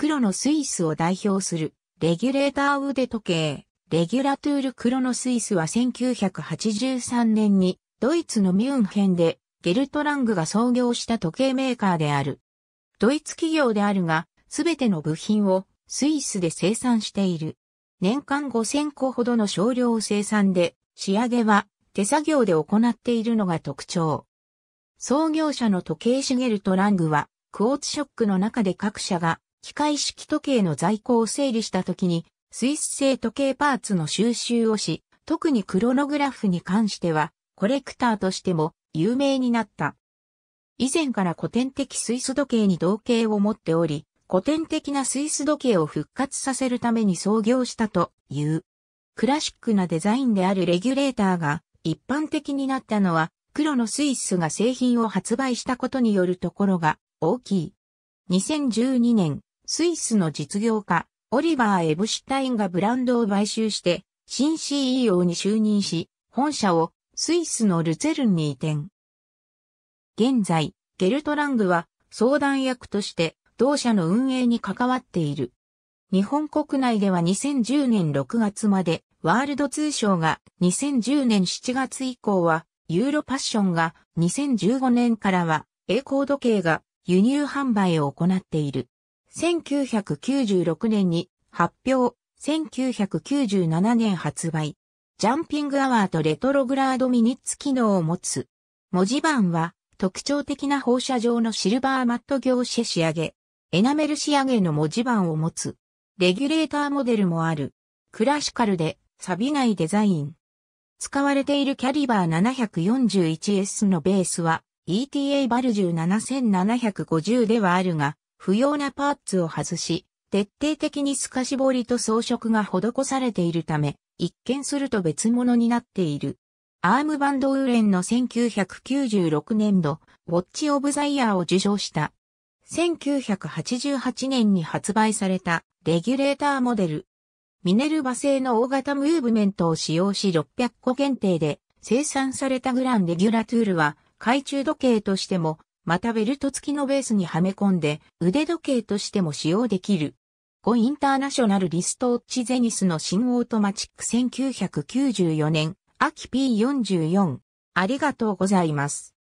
黒のスイスを代表する、レギュレーター腕時計、レギュラトゥール黒のスイスは1983年に、ドイツのミュンヘンで、ゲルトラングが創業した時計メーカーである。ドイツ企業であるが、すべての部品をスイスで生産している。年間5000個ほどの少量生産で、仕上げは手作業で行っているのが特徴。創業者の時計シゲルトラングは、クォーツショックの中で各社が機械式時計の在庫を整理した時に、スイス製時計パーツの収集をし、特にクロノグラフに関しては、コレクターとしても有名になった。以前から古典的スイス時計に同型を持っており、古典的なスイス時計を復活させるために創業したという。クラシックなデザインであるレギュレーターが一般的になったのは、黒のスイスが製品を発売したことによるところが大きい。2012年、スイスの実業家、オリバー・エブシュタインがブランドを買収して、新 CEO に就任し、本社をスイスのルツェルンに移転。現在、ゲルトラングは相談役として同社の運営に関わっている。日本国内では2010年6月までワールド通商が2010年7月以降はユーロパッションが2015年からはエコード系が輸入販売を行っている。1996年に発表、1997年発売。ジャンピングアワーとレトログラードミニッツ機能を持つ。文字盤は特徴的な放射状のシルバーマット業種仕上げ。エナメル仕上げの文字盤を持つ。レギュレーターモデルもある。クラシカルで錆びないデザイン。使われているキャリバー 741S のベースは ETA バル17750ではあるが、不要なパーツを外し、徹底的に透かし彫りと装飾が施されているため、一見すると別物になっている。アームバンドウーレンの1996年度、ウォッチ・オブ・ザ・イヤーを受賞した。1988年に発売されたレギュレーターモデル。ミネルバ製の大型ムーブメントを使用し600個限定で生産されたグランレギュラトゥールは懐中時計としてもまたベルト付きのベースにはめ込んで腕時計としても使用できる。5インターナショナルリストウッチゼニスの新オートマチック1994年秋 P44。ありがとうございます。